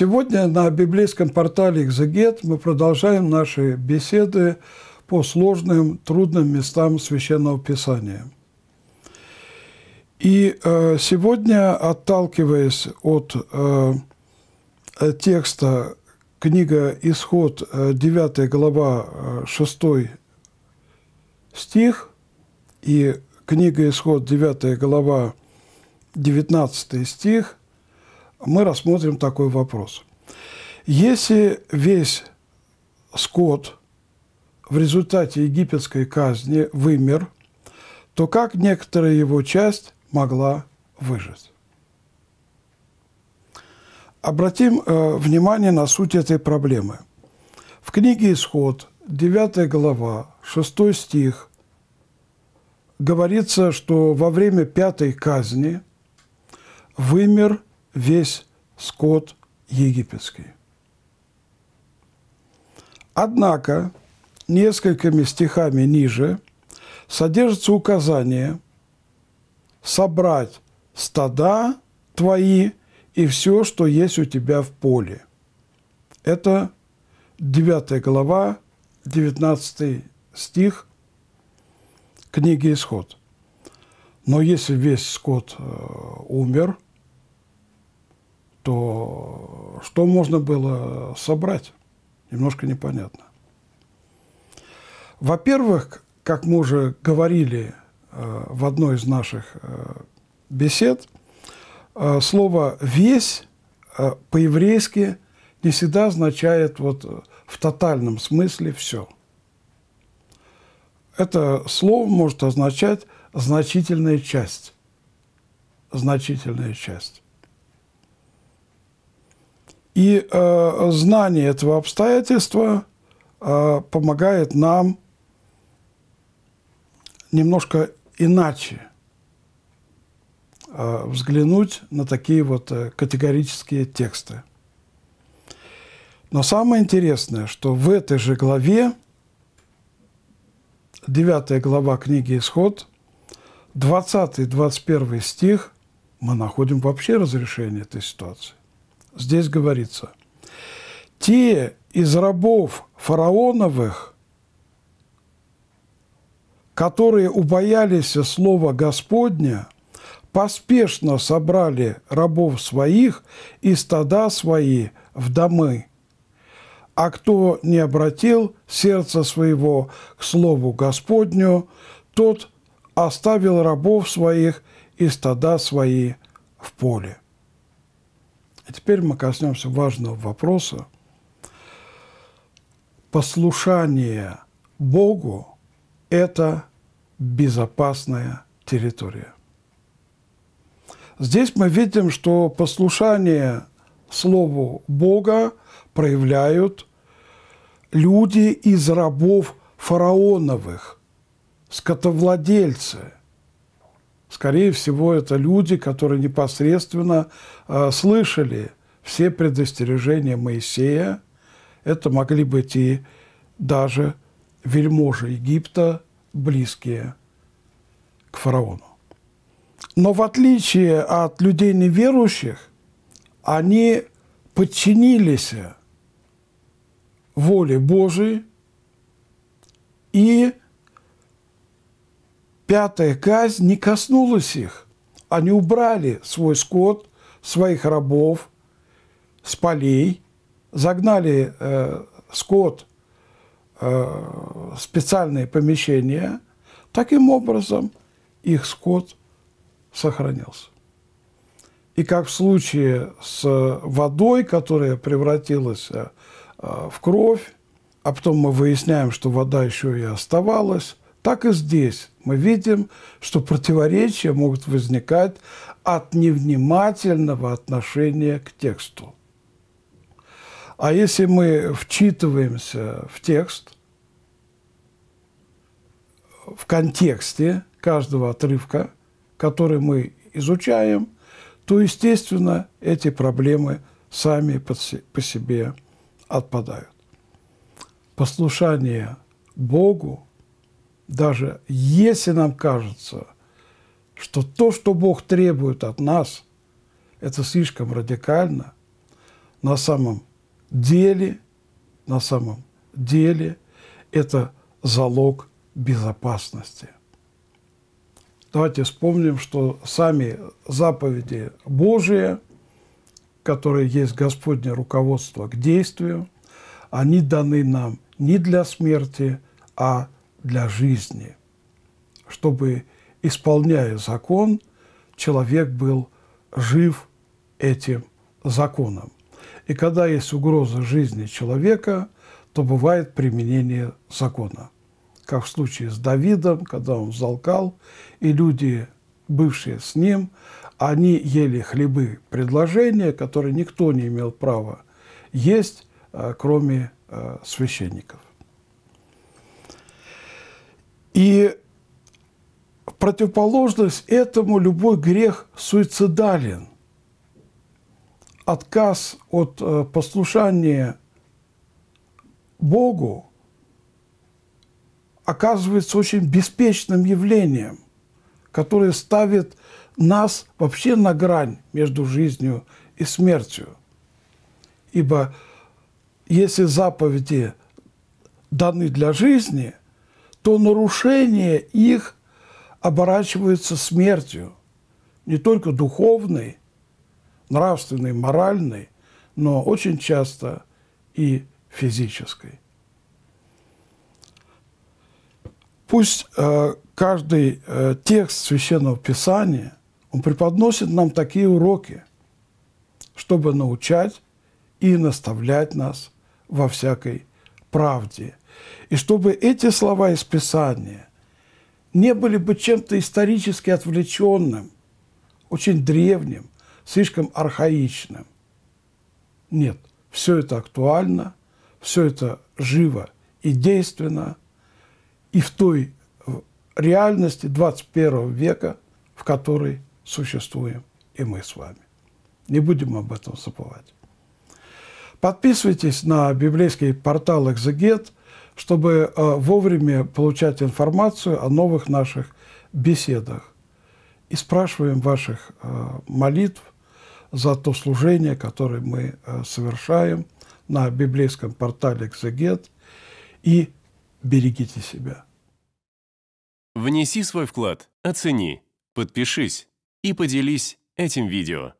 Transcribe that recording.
Сегодня на библейском портале «Экзегет» мы продолжаем наши беседы по сложным, трудным местам Священного Писания. И э, сегодня, отталкиваясь от э, текста книга «Исход», 9 э, глава, 6 э, стих, и книга «Исход», 9 глава, 19 стих – мы рассмотрим такой вопрос. Если весь скот в результате египетской казни вымер, то как некоторая его часть могла выжить? Обратим э, внимание на суть этой проблемы. В книге «Исход», 9 глава, 6 стих, говорится, что во время пятой казни вымер весь скот египетский. Однако, несколькими стихами ниже содержится указание собрать стада твои и все, что есть у тебя в поле. Это 9 глава, 19 стих книги «Исход». Но если весь скот э, умер – то что можно было собрать, немножко непонятно. Во-первых, как мы уже говорили э, в одной из наших э, бесед, э, слово «весь» э, по-еврейски не всегда означает вот э, в тотальном смысле «все». Это слово может означать значительная часть. Значительная часть. И э, знание этого обстоятельства э, помогает нам немножко иначе э, взглянуть на такие вот э, категорические тексты. Но самое интересное, что в этой же главе, 9 глава книги «Исход», 20-21 стих, мы находим вообще разрешение этой ситуации здесь говорится, те из рабов фараоновых, которые убоялись слова Господня, поспешно собрали рабов своих и стада свои в домы. А кто не обратил сердце своего к слову Господню, тот оставил рабов своих и стада свои в поле. И а теперь мы коснемся важного вопроса. Послушание Богу – это безопасная территория. Здесь мы видим, что послушание Слову Бога проявляют люди из рабов фараоновых, скотовладельцы – Скорее всего, это люди, которые непосредственно э, слышали все предостережения Моисея. Это могли быть и даже вельможи Египта, близкие к фараону. Но в отличие от людей неверующих, они подчинились воле Божией и пятая казнь не коснулась их. Они убрали свой скот, своих рабов с полей, загнали э, скот э, специальные помещения. Таким образом, их скот сохранился. И как в случае с водой, которая превратилась э, э, в кровь, а потом мы выясняем, что вода еще и оставалась, так и здесь мы видим, что противоречия могут возникать от невнимательного отношения к тексту. А если мы вчитываемся в текст, в контексте каждого отрывка, который мы изучаем, то, естественно, эти проблемы сами по себе отпадают. Послушание Богу – даже если нам кажется, что то, что Бог требует от нас, это слишком радикально, на самом деле, на самом деле это залог безопасности. Давайте вспомним, что сами заповеди Божии, которые есть Господнее руководство к действию, они даны нам не для смерти, а для для жизни, чтобы, исполняя закон, человек был жив этим законом. И когда есть угроза жизни человека, то бывает применение закона. Как в случае с Давидом, когда он залкал, и люди, бывшие с ним, они ели хлебы предложения, которые никто не имел права есть, э, кроме э, священников. И противоположность этому любой грех суицидален. Отказ от э, послушания Богу оказывается очень беспечным явлением, которое ставит нас вообще на грань между жизнью и смертью. Ибо если заповеди даны для жизни – то нарушение их оборачивается смертью, не только духовной, нравственной, моральной, но очень часто и физической. Пусть э, каждый э, текст священного писания он преподносит нам такие уроки, чтобы научать и наставлять нас во всякой правде. И чтобы эти слова из Писания не были бы чем-то исторически отвлеченным, очень древним, слишком архаичным. Нет, все это актуально, все это живо и действенно, и в той реальности 21 века, в которой существуем и мы с вами. Не будем об этом забывать. Подписывайтесь на библейский портал «Экзегет», чтобы э, вовремя получать информацию о новых наших беседах. И спрашиваем ваших э, молитв за то служение, которое мы э, совершаем на библейском портале «Экзегет». И берегите себя. Внеси свой вклад, оцени, подпишись и поделись этим видео.